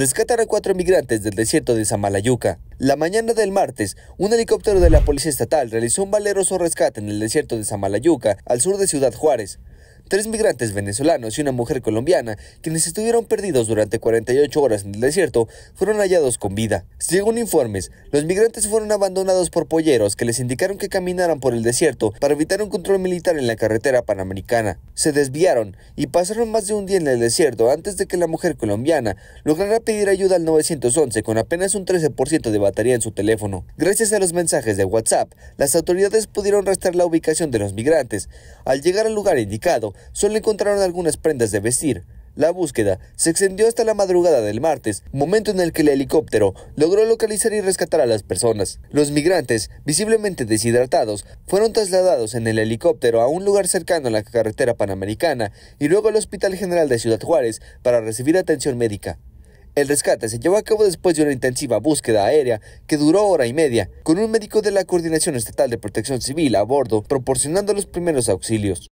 rescatar a cuatro migrantes del desierto de Samalayuca. La mañana del martes, un helicóptero de la Policía Estatal realizó un valeroso rescate en el desierto de Samalayuca, al sur de Ciudad Juárez tres migrantes venezolanos y una mujer colombiana, quienes estuvieron perdidos durante 48 horas en el desierto, fueron hallados con vida. Según informes, los migrantes fueron abandonados por polleros que les indicaron que caminaran por el desierto para evitar un control militar en la carretera panamericana. Se desviaron y pasaron más de un día en el desierto antes de que la mujer colombiana lograra pedir ayuda al 911 con apenas un 13% de batería en su teléfono. Gracias a los mensajes de WhatsApp, las autoridades pudieron rastrear la ubicación de los migrantes. Al llegar al lugar indicado, solo encontraron algunas prendas de vestir. La búsqueda se extendió hasta la madrugada del martes, momento en el que el helicóptero logró localizar y rescatar a las personas. Los migrantes, visiblemente deshidratados, fueron trasladados en el helicóptero a un lugar cercano a la carretera panamericana y luego al Hospital General de Ciudad Juárez para recibir atención médica. El rescate se llevó a cabo después de una intensiva búsqueda aérea que duró hora y media, con un médico de la Coordinación Estatal de Protección Civil a bordo proporcionando los primeros auxilios.